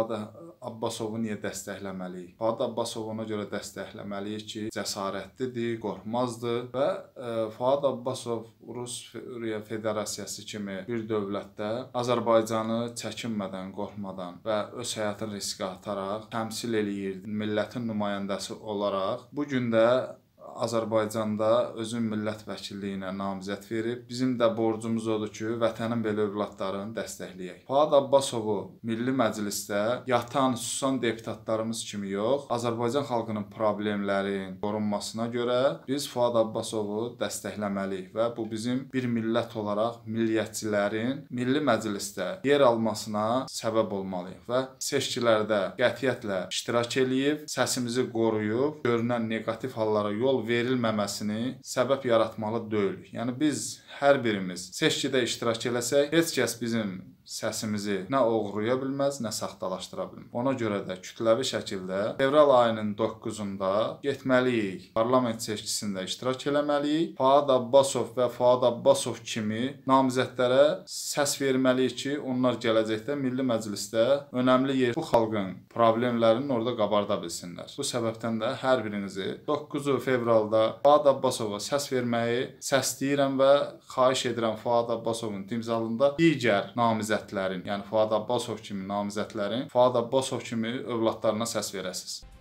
Fahad Abbasovu niyə dəstəkləməliyik? Fahad Abbasovu ona görə dəstəkləməliyik ki, cəsarətlidir, qorxmazdır və ə, e, Fahad Abbasov Rus Federasiyası kimi bir dövlətdə Azərbaycanı çəkinmədən, qorxmadan və öz həyatını riskə ataraq təmsil eləyirdi. Millətin nümayəndəsi olaraq bu gün də Azərbaycanda özün millət vəkilliyinə namizəd verib. Bizim də borcumuz odur ki, vətənin belə övladlarını dəstəkləyək. Fuad Abbasovu Milli Məclisdə yatan, susan deputatlarımız kimi yox, Azərbaycan xalqının problemlərinin qorunmasına görə biz Fuad Abbasovu dəstəkləməliyik və bu bizim bir millət olaraq milliyyətçilərin Milli Məclisdə yer almasına səbəb olmalıyıq və seçkilərdə qətiyyətlə iştirak eləyib, səsimizi qoruyub, görünən neqativ hallara yol verilməməsini səbəb yaratmalı deyilik. Yəni biz hər birimiz seçkidə iştirak eləsək, heç kəs bizim səsimizi nə oğurlaya bilməz, nə saxtalaşdıra bilməz. Ona görə də kütləvi şəkildə fevral ayının 9-unda getməliyik. Parlament seçkisində iştirak eləməliyik. Fuad Abbasov və Fuad Abbasov kimi namizədlərə səs verməliyik ki, onlar gələcəkdə Milli Məclisdə önəmli yer bu xalqın problemlərinin orada qabarda bilsinlər. Bu səbəbdən də hər birinizi 9 fevral halda Fuad Abbasova səs verməyi səsləyirəm və xahiş edirəm Fuad Abbasovun timsalında digər namizədlərin, yəni Fuad Abbasov kimi namizədlərin, Fuad Abbasov kimi övladlarına səs verəsiniz.